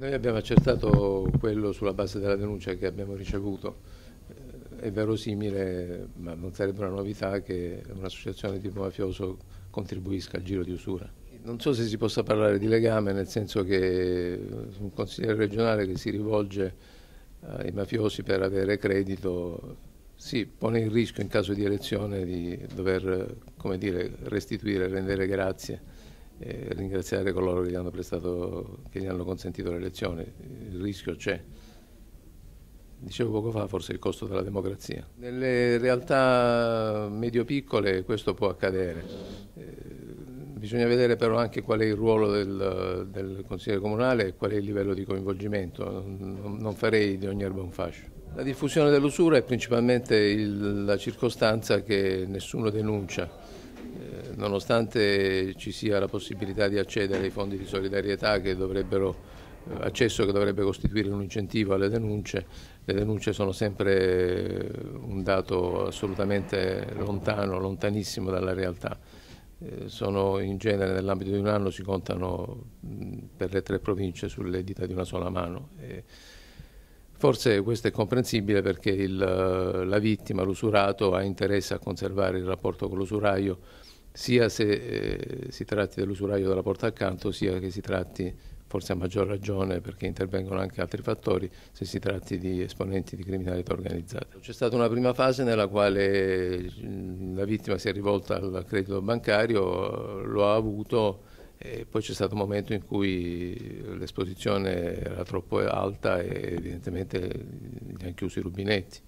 Noi abbiamo accertato quello sulla base della denuncia che abbiamo ricevuto. Eh, è verosimile, ma non sarebbe una novità, che un'associazione di tipo mafioso contribuisca al giro di usura. Non so se si possa parlare di legame, nel senso che eh, un consigliere regionale che si rivolge ai mafiosi per avere credito si pone il rischio in caso di elezione di dover dire, restituire, rendere grazie eh, ringraziare coloro che gli, hanno prestato, che gli hanno consentito l'elezione. Il rischio c'è. Dicevo poco fa, forse il costo della democrazia. Nelle realtà medio-piccole questo può accadere. Eh, bisogna vedere però anche qual è il ruolo del, del consigliere comunale e qual è il livello di coinvolgimento. Non, non farei di ogni erba un fascio. La diffusione dell'usura è principalmente il, la circostanza che nessuno denuncia eh, nonostante ci sia la possibilità di accedere ai fondi di solidarietà che dovrebbero eh, accesso che dovrebbe costituire un incentivo alle denunce, le denunce sono sempre eh, un dato assolutamente lontano, lontanissimo dalla realtà. Sono in genere nell'ambito di un anno si contano per le tre province sulle dita di una sola mano. Forse questo è comprensibile perché il, eh, la vittima, l'usurato, ha interesse a conservare il rapporto con l'usuraio, sia se eh, si tratti dell'usuraio della porta accanto, sia che si tratti, forse a maggior ragione perché intervengono anche altri fattori, se si tratti di esponenti di criminalità organizzata. C'è stata una prima fase nella quale mm, la vittima si è rivolta al credito bancario, lo ha avuto e poi c'è stato un momento in cui l'esposizione era troppo alta e evidentemente gli hanno chiuso i rubinetti,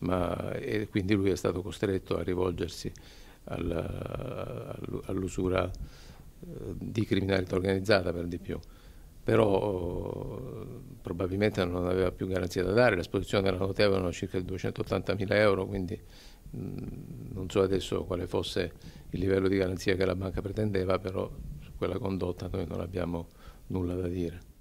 ma, e quindi lui è stato costretto a rivolgersi all'usura eh, di criminalità organizzata per di più. Però probabilmente non aveva più garanzia da dare, l'esposizione era notevole, erano circa 280 mila euro, quindi mm, non so adesso quale fosse il livello di garanzia che la banca pretendeva, però quella condotta noi non abbiamo nulla da dire.